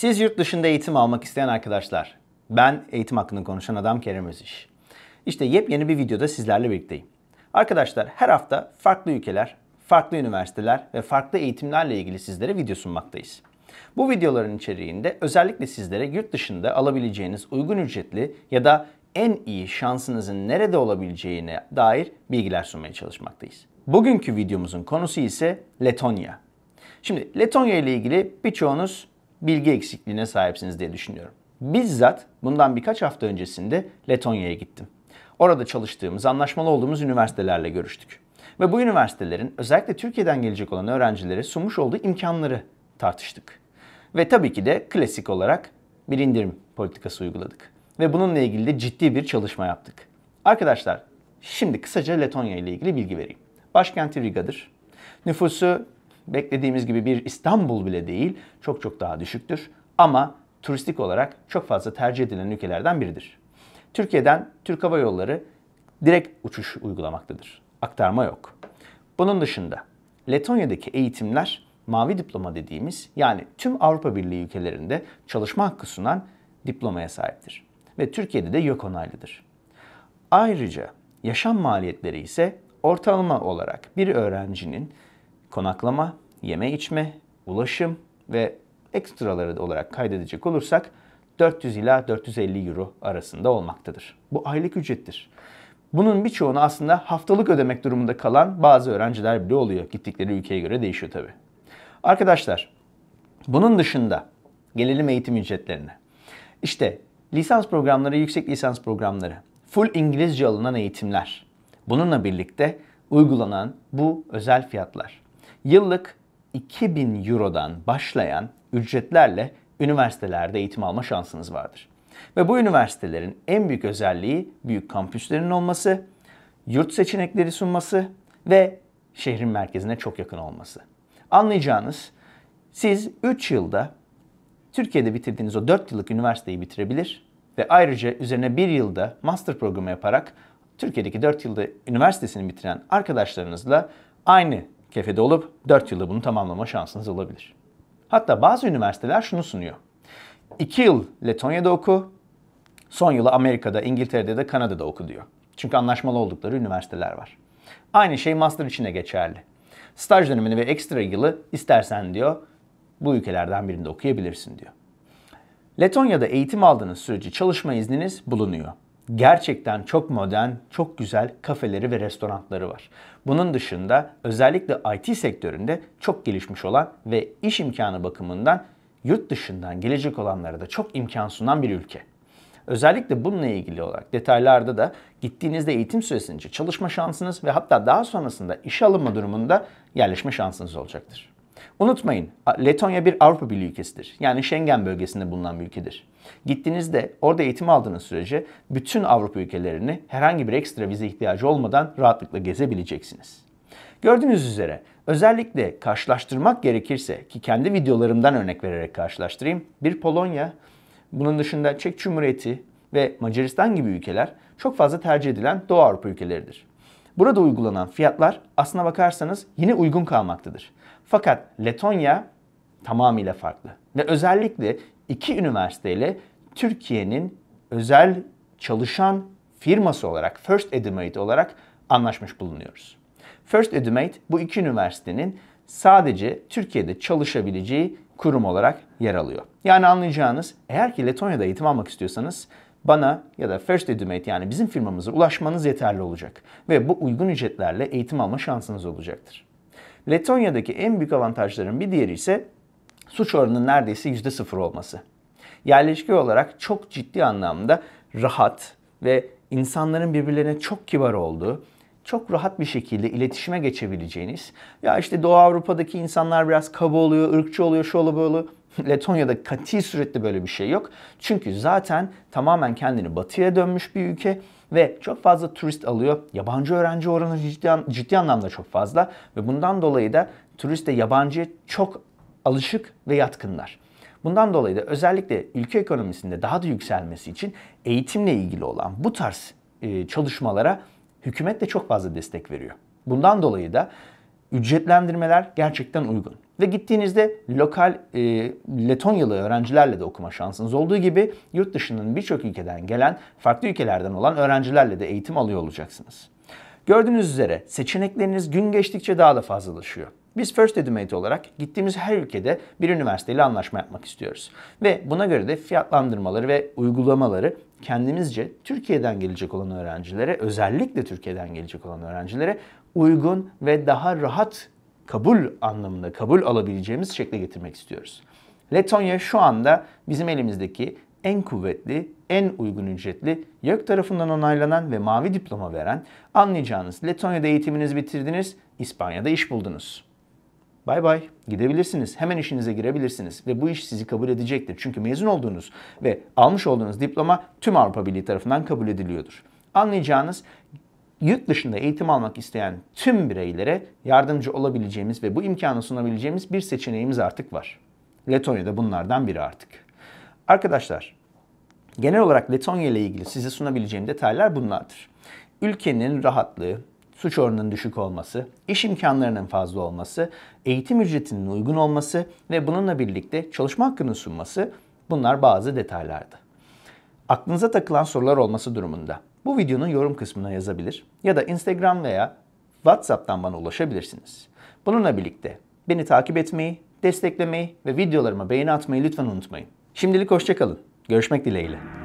Siz yurt dışında eğitim almak isteyen arkadaşlar, ben eğitim hakkında konuşan adam Kerem Öziş. İşte yepyeni bir videoda sizlerle birlikteyim. Arkadaşlar her hafta farklı ülkeler, farklı üniversiteler ve farklı eğitimlerle ilgili sizlere video sunmaktayız. Bu videoların içeriğinde özellikle sizlere yurt dışında alabileceğiniz uygun ücretli ya da en iyi şansınızın nerede olabileceğine dair bilgiler sunmaya çalışmaktayız. Bugünkü videomuzun konusu ise Letonya. Şimdi Letonya ile ilgili birçoğunuz bilgi eksikliğine sahipsiniz diye düşünüyorum. Bizzat bundan birkaç hafta öncesinde Letonya'ya gittim. Orada çalıştığımız, anlaşmalı olduğumuz üniversitelerle görüştük. Ve bu üniversitelerin özellikle Türkiye'den gelecek olan öğrencilere sunmuş olduğu imkanları tartıştık. Ve tabii ki de klasik olarak bir indirim politikası uyguladık. Ve bununla ilgili de ciddi bir çalışma yaptık. Arkadaşlar şimdi kısaca Letonya ile ilgili bilgi vereyim. Başkenti Riga'dır. Nüfusu Beklediğimiz gibi bir İstanbul bile değil, çok çok daha düşüktür ama turistik olarak çok fazla tercih edilen ülkelerden biridir. Türkiye'den Türk Hava Yolları direkt uçuş uygulamaktadır. Aktarma yok. Bunun dışında Letonya'daki eğitimler mavi diploma dediğimiz yani tüm Avrupa Birliği ülkelerinde çalışma hakkı sunan diplomaya sahiptir. Ve Türkiye'de de yok onaylıdır. Ayrıca yaşam maliyetleri ise ortalama olarak bir öğrencinin konaklama, yeme içme, ulaşım ve ekstraları olarak kaydedecek olursak 400 ila 450 euro arasında olmaktadır. Bu aylık ücrettir. Bunun birçoğunu aslında haftalık ödemek durumunda kalan bazı öğrenciler bile oluyor. Gittikleri ülkeye göre değişiyor tabi. Arkadaşlar bunun dışında gelelim eğitim ücretlerine. İşte lisans programları, yüksek lisans programları, full İngilizce alınan eğitimler. Bununla birlikte uygulanan bu özel fiyatlar. Yıllık 2000 Euro'dan başlayan ücretlerle üniversitelerde eğitim alma şansınız vardır. Ve bu üniversitelerin en büyük özelliği büyük kampüslerin olması, yurt seçenekleri sunması ve şehrin merkezine çok yakın olması. Anlayacağınız siz 3 yılda Türkiye'de bitirdiğiniz o 4 yıllık üniversiteyi bitirebilir ve ayrıca üzerine 1 yılda master programı yaparak Türkiye'deki 4 yılda üniversitesini bitiren arkadaşlarınızla aynı kefede olup 4 yılda bunu tamamlama şansınız olabilir. Hatta bazı üniversiteler şunu sunuyor. 2 yıl Letonya'da oku, son yılı Amerika'da, İngiltere'de de Kanada'da oku diyor. Çünkü anlaşmalı oldukları üniversiteler var. Aynı şey master için de geçerli. Staj dönemini ve ekstra yılı istersen diyor bu ülkelerden birinde okuyabilirsin diyor. Letonya'da eğitim aldığınız sürece çalışma izniniz bulunuyor gerçekten çok modern, çok güzel kafeleri ve restoranları var. Bunun dışında özellikle IT sektöründe çok gelişmiş olan ve iş imkanı bakımından yurt dışından gelecek olanlara da çok imkan sunan bir ülke. Özellikle bununla ilgili olarak detaylarda da gittiğinizde eğitim süresince çalışma şansınız ve hatta daha sonrasında iş alınma durumunda yerleşme şansınız olacaktır. Unutmayın Letonya bir Avrupa Birliği ülkesidir. Yani Schengen bölgesinde bulunan bir ülkedir. Gittiğinizde orada eğitim aldığınız sürece bütün Avrupa ülkelerini herhangi bir ekstra vize ihtiyacı olmadan rahatlıkla gezebileceksiniz. Gördüğünüz üzere özellikle karşılaştırmak gerekirse ki kendi videolarımdan örnek vererek karşılaştırayım. Bir Polonya, bunun dışında Çek Cumhuriyeti ve Macaristan gibi ülkeler çok fazla tercih edilen Doğu Avrupa ülkeleridir. Burada uygulanan fiyatlar aslına bakarsanız yine uygun kalmaktadır. Fakat Letonya tamamıyla farklı. Ve özellikle iki üniversiteyle Türkiye'nin özel çalışan firması olarak, First Edumate olarak anlaşmış bulunuyoruz. First Edumate bu iki üniversitenin sadece Türkiye'de çalışabileceği kurum olarak yer alıyor. Yani anlayacağınız eğer ki Letonya'da eğitim almak istiyorsanız bana ya da First Edumate yani bizim firmamıza ulaşmanız yeterli olacak. Ve bu uygun ücretlerle eğitim alma şansınız olacaktır. Letonya'daki en büyük avantajların bir diğeri ise suç oranının neredeyse %0 olması. Yerleşke olarak çok ciddi anlamda rahat ve insanların birbirlerine çok kibar olduğu, çok rahat bir şekilde iletişime geçebileceğiniz, ya işte Doğu Avrupa'daki insanlar biraz kaba oluyor, ırkçı oluyor, şu oluyor, Letonya'da kati suretli böyle bir şey yok. Çünkü zaten tamamen kendini batıya dönmüş bir ülke ve çok fazla turist alıyor. Yabancı öğrenci oranı ciddi, an, ciddi anlamda çok fazla ve bundan dolayı da turist de yabancıya çok alışık ve yatkınlar. Bundan dolayı da özellikle ülke ekonomisinde daha da yükselmesi için eğitimle ilgili olan bu tarz e, çalışmalara hükümet de çok fazla destek veriyor. Bundan dolayı da ücretlendirmeler gerçekten uygun ve gittiğinizde lokal e, Letonyalı öğrencilerle de okuma şansınız olduğu gibi yurt dışının birçok ülkeden gelen, farklı ülkelerden olan öğrencilerle de eğitim alıyor olacaksınız. Gördüğünüz üzere seçenekleriniz gün geçtikçe daha da fazlalaşıyor. Biz First Edumate olarak gittiğimiz her ülkede bir üniversiteyle anlaşma yapmak istiyoruz. Ve buna göre de fiyatlandırmaları ve uygulamaları kendimizce Türkiye'den gelecek olan öğrencilere, özellikle Türkiye'den gelecek olan öğrencilere uygun ve daha rahat kabul anlamında, kabul alabileceğimiz şekle getirmek istiyoruz. Letonya şu anda bizim elimizdeki en kuvvetli, en uygun ücretli, YÖK tarafından onaylanan ve mavi diploma veren anlayacağınız Letonya'da eğitiminizi bitirdiniz, İspanya'da iş buldunuz. Bay bay gidebilirsiniz. Hemen işinize girebilirsiniz ve bu iş sizi kabul edecektir. Çünkü mezun olduğunuz ve almış olduğunuz diploma tüm Avrupa Birliği tarafından kabul ediliyordur. Anlayacağınız yurt dışında eğitim almak isteyen tüm bireylere yardımcı olabileceğimiz ve bu imkanı sunabileceğimiz bir seçeneğimiz artık var. Letonya da bunlardan biri artık. Arkadaşlar, genel olarak Letonya ile ilgili size sunabileceğim detaylar bunlardır. Ülkenin rahatlığı, suç oranının düşük olması, iş imkanlarının fazla olması, eğitim ücretinin uygun olması ve bununla birlikte çalışma hakkının sunması bunlar bazı detaylardı. Aklınıza takılan sorular olması durumunda bu videonun yorum kısmına yazabilir ya da Instagram veya WhatsApp'tan bana ulaşabilirsiniz. Bununla birlikte beni takip etmeyi, desteklemeyi ve videolarıma beğeni atmayı lütfen unutmayın. Şimdilik hoşçakalın. Görüşmek dileğiyle.